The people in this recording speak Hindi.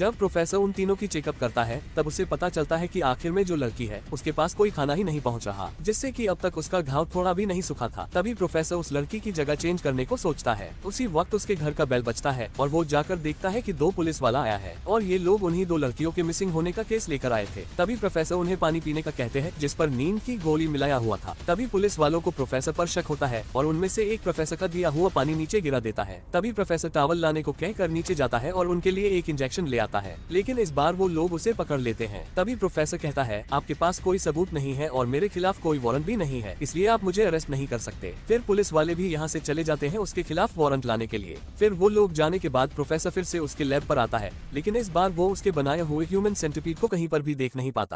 जब प्रोफेसर उन तीनों की चेकअप करता है तब उसे पता चलता है कि आखिर में जो लड़की है उसके पास कोई खाना ही नहीं पहुंच रहा जिससे कि अब तक उसका घाव थोड़ा भी नहीं सुखा था तभी प्रोफेसर उस लड़की की जगह चेंज करने को सोचता है उसी वक्त उसके घर का बेल बचता है और वो जाकर देखता है की दो पुलिस वाला आया है और ये लोग उन्ही दो लड़कियों के मिसिंग होने का केस लेकर आए थे तभी प्रोफेसर उन्हें पानी पीने का कहते हैं जिस पर नींद की गोली मिलाया हुआ था तभी पुलिस वालों को प्रोफेसर पर शक होता है और उनमें ऐसी एक प्रोफेसर का दिया हुआ पानी नीचे गिरा देता है तभी प्रोफेसर टावल लाने को कहकर नीचे जाता है और उनके लिए एक इंजेक्शन ले आता जाता है लेकिन इस बार वो लोग उसे पकड़ लेते हैं तभी प्रोफेसर कहता है आपके पास कोई सबूत नहीं है और मेरे खिलाफ कोई वारंट भी नहीं है इसलिए आप मुझे अरेस्ट नहीं कर सकते फिर पुलिस वाले भी यहाँ ऐसी चले जाते हैं उसके खिलाफ वारंट लाने के लिए फिर वो लोग जाने के बाद प्रोफेसर फिर ऐसी उसके लैब आरोप आता है लेकिन इस बार वो उसके बनाए हुए ह्यूमन सेंटिपीड को कहीं पर भी देख नहीं पाता